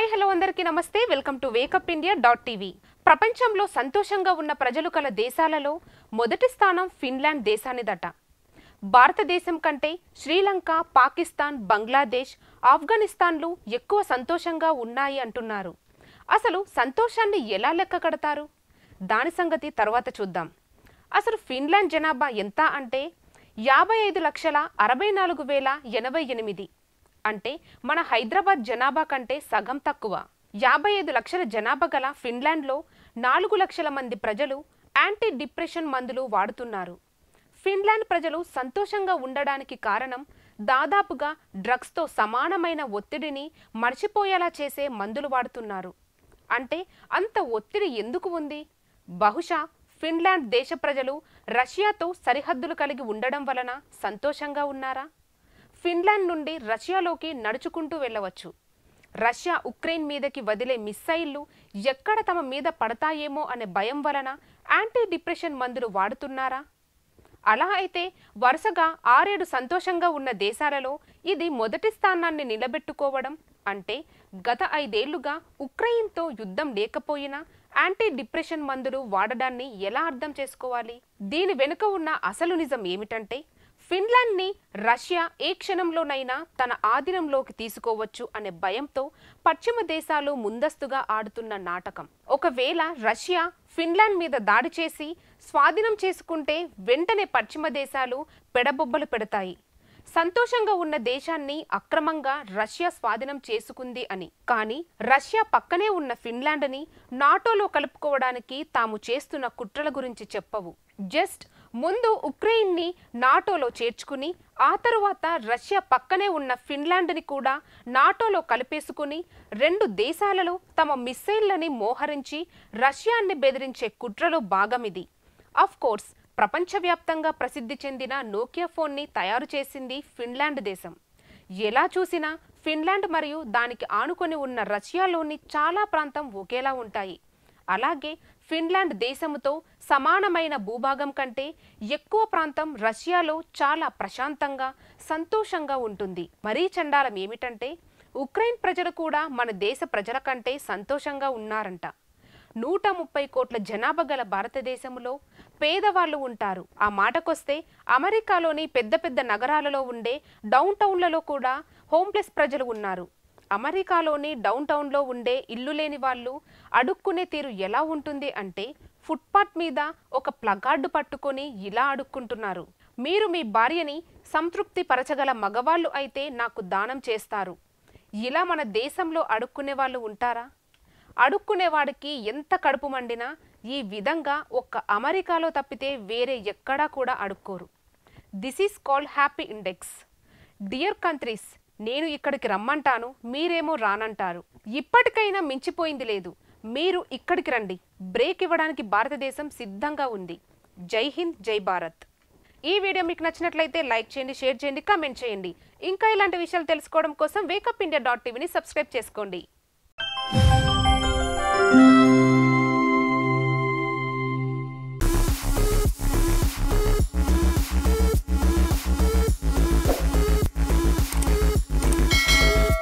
hi hello అందరికీ నమస్తే welcome to wake up India dot TV ప్రపంచంలో సంతోషంగా ఉన్న ప్రజలు కల దేశాలలో మొదటి స్థానం ఫిన్లాండ్ దేశానిదట భారతదేశం కంటే శ్రీలంక పాకిస్తాన్ బంగ్లాదేశ్ ఆఫ్ఘనిస్తాన్లు ఎక్కువ సంతోషంగా ఉన్నాయి అంటున్నారు అసలు సంతోషాన్ని ఎలా లెక్క కడతారు దాని సంగతి తర్వాత చూద్దాం అసలు ఫిన్లాండ్ జనాభా ఎంత అంటే యాభై ఐదు లక్షల అరవై నాలుగు వేల ఎనభై ఎనిమిది అంటే మన హైదరాబాద్ జనాభా కంటే సగం తక్కువ యాభై ఐదు లక్షల జనాభా గల ఫిన్లాండ్లో నాలుగు లక్షల మంది ప్రజలు యాంటీ డిప్రెషన్ మందులు వాడుతున్నారు ఫిన్లాండ్ ప్రజలు సంతోషంగా ఉండడానికి కారణం దాదాపుగా డ్రగ్స్తో సమానమైన ఒత్తిడిని మర్చిపోయేలా చేసే మందులు వాడుతున్నారు అంటే అంత ఒత్తిడి ఎందుకు ఉంది బహుశా ఫిన్లాండ్ దేశ ప్రజలు రష్యాతో సరిహద్దులు కలిగి ఉండడం వలన సంతోషంగా ఉన్నారా ఫిన్లాండ్ నుండి రష్యాలోకి నడుచుకుంటూ వెళ్ళవచ్చు రష్యా ఉక్రెయిన్ మీదకి వదిలే మిస్సైళ్లు ఎక్కడ తమ మీద పడతాయేమో అనే భయం వలన యాంటీ డిప్రెషన్ మందులు వాడుతున్నారా అలా అయితే వరుసగా ఆరేడు సంతోషంగా ఉన్న దేశాలలో ఇది మొదటి స్థానాన్ని నిలబెట్టుకోవడం అంటే గత ఐదేళ్లుగా ఉక్రెయిన్తో యుద్ధం లేకపోయినా యాంటీ డిప్రెషన్ మందులు వాడడాన్ని ఎలా అర్థం చేసుకోవాలి దీని వెనుక ఉన్న అసలు నిజం ఏమిటంటే ఫిన్లాండ్ని రష్యా ఏ క్షణంలోనైనా తన ఆధీనంలోకి తీసుకోవచ్చు అనే భయంతో పశ్చిమ దేశాలు ముందస్తుగా ఆడుతున్న నాటకం ఒకవేళ రష్యా ఫిన్లాండ్ మీద దాడి చేసి స్వాధీనం చేసుకుంటే వెంటనే పశ్చిమ దేశాలు పెడబొబ్బలు పెడతాయి సంతోషంగా ఉన్న దేశాన్ని అక్రమంగా రష్యా స్వాధీనం చేసుకుంది అని కానీ రష్యా పక్కనే ఉన్న ఫిన్లాండ్ని నాటోలో కలుపుకోవడానికి తాము చేస్తున్న కుట్రల గురించి చెప్పవు జస్ట్ ముందు ఉక్రెయిన్ని నాటోలో చేర్చుకుని ఆ తరువాత రష్యా పక్కనే ఉన్న ఫిన్లాండ్ని కూడా నాటోలో కలిపేసుకుని రెండు దేశాలలో తమ మిస్సైళ్లని మోహరించి రష్యాన్ని బెదిరించే కుట్రలో భాగమిది అఫ్ కోర్స్ ప్రపంచవ్యాప్తంగా ప్రసిద్ధి చెందిన నోకియా ఫోన్ని తయారు చేసింది ఫిన్లాండ్ దేశం ఎలా చూసినా ఫిన్లాండ్ మరియు దానికి ఆనుకొని ఉన్న రష్యాలోని చాలా ప్రాంతం ఒకేలా ఉంటాయి అలాగే ఫిన్లాండ్ దేశముతో సమానమైన భూభాగం కంటే ఎక్కువ ప్రాంతం రష్యాలో చాలా ప్రశాంతంగా సంతోషంగా ఉంటుంది మరీ చండాలం ఏమిటంటే ఉక్రెయిన్ ప్రజలు కూడా మన దేశ ప్రజల కంటే సంతోషంగా ఉన్నారంట నూట ముప్పై కోట్ల జనాభా గల భారతదేశంలో పేదవాళ్ళు ఉంటారు ఆ మాటకొస్తే అమెరికాలోని పెద్ద పెద్ద నగరాలలో ఉండే డౌన్ టౌన్లలో కూడా హోమ్లెస్ ప్రజలు ఉన్నారు అమెరికాలోని డౌన్ టౌన్లో ఉండే ఇల్లు లేని వాళ్ళు అడుక్కునే తీరు ఎలా ఉంటుంది అంటే ఫుట్పాత్ మీద ఒక ప్లగార్డు పట్టుకొని ఇలా అడుక్కుంటున్నారు మీరు మీ భార్యని సంతృప్తి పరచగల మగవాళ్ళు అయితే నాకు దానం చేస్తారు ఇలా మన దేశంలో అడుక్కునే వాళ్ళు ఉంటారా అడుక్కునేవాడికి ఎంత కడుపు మండినా ఈ విధంగా ఒక్క అమెరికాలో తప్పితే వేరే ఎక్కడా కూడా అడుక్కోరు this is called happy index dear countries నేను ఇక్కడికి రమ్మంటాను మీరేమో రానంటారు ఇప్పటికైనా మించిపోయింది లేదు మీరు ఇక్కడికి రండి బ్రేక్ ఇవ్వడానికి భారతదేశం సిద్ధంగా ఉంది జై హింద్ జై భారత్ ఈ వీడియో మీకు నచ్చినట్లయితే లైక్ చేయండి షేర్ చేయండి కామెంట్ చేయండి ఇంకా ఇలాంటి విషయాలు తెలుసుకోవడం కోసం వేకప్ ఇండియా డాట్ టీవీని సబ్స్క్రైబ్ చేసుకోండి